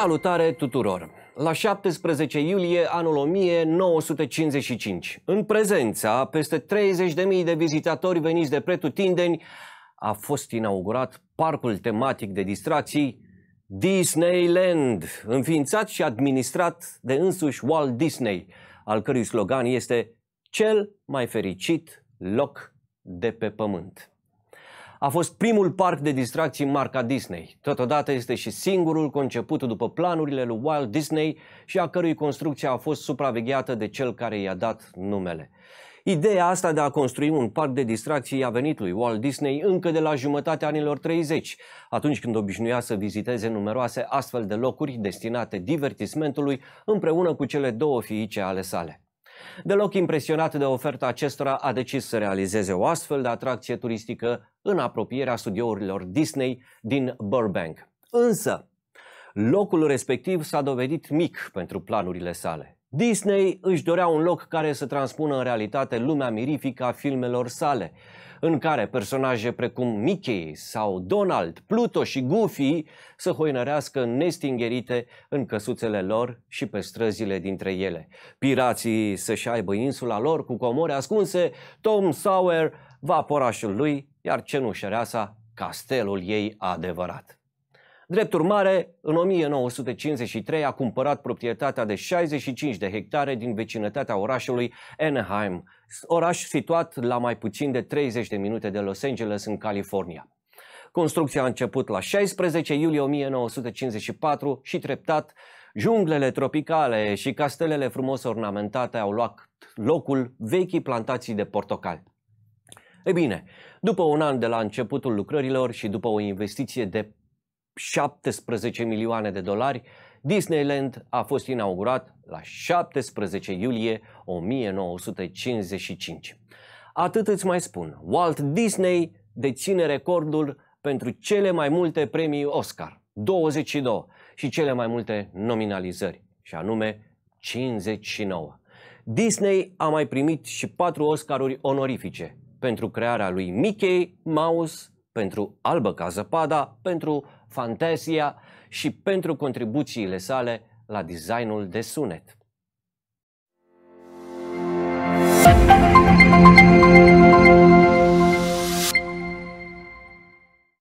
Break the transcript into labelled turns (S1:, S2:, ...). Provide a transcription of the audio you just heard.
S1: Salutare tuturor! La 17 iulie anul 1955, în prezența peste 30.000 de vizitatori veniți de pretutindeni, a fost inaugurat parcul tematic de distracții Disneyland, înființat și administrat de însuși Walt Disney, al cărui slogan este Cel mai fericit loc de pe pământ a fost primul parc de distracții marca Disney. Totodată este și singurul conceput după planurile lui Walt Disney și a cărui construcție a fost supravegheată de cel care i-a dat numele. Ideea asta de a construi un parc de distracții a venit lui Walt Disney încă de la jumătatea anilor 30, atunci când obișnuia să viziteze numeroase astfel de locuri destinate divertismentului împreună cu cele două fiice ale sale. Deloc impresionat de oferta acestora, a decis să realizeze o astfel de atracție turistică în apropierea studiourilor Disney din Burbank. Însă, locul respectiv s-a dovedit mic pentru planurile sale. Disney își dorea un loc care să transpună în realitate lumea mirifică a filmelor sale, în care personaje precum Mickey sau Donald, Pluto și Goofy să hoinărească nestingerite în căsuțele lor și pe străzile dintre ele. Pirații să-și aibă insula lor cu comori ascunse, Tom Sawyer vaporașul lui, iar cenușăreasa castelul ei adevărat. Drept urmare, în 1953 a cumpărat proprietatea de 65 de hectare din vecinătatea orașului Anaheim, oraș situat la mai puțin de 30 de minute de Los Angeles, în California. Construcția a început la 16 iulie 1954 și treptat Junglele tropicale și castelele frumos ornamentate au luat locul vechii plantații de portocali. Ei bine, după un an de la începutul lucrărilor și după o investiție de 17 milioane de dolari, Disneyland a fost inaugurat la 17 iulie 1955. Atât îți mai spun, Walt Disney deține recordul pentru cele mai multe premii Oscar, 22, și cele mai multe nominalizări, și anume 59. Disney a mai primit și patru Oscaruri onorifice pentru crearea lui Mickey Mouse pentru Albă ca zăpada, pentru Fantasia și pentru contribuțiile sale la designul de sunet.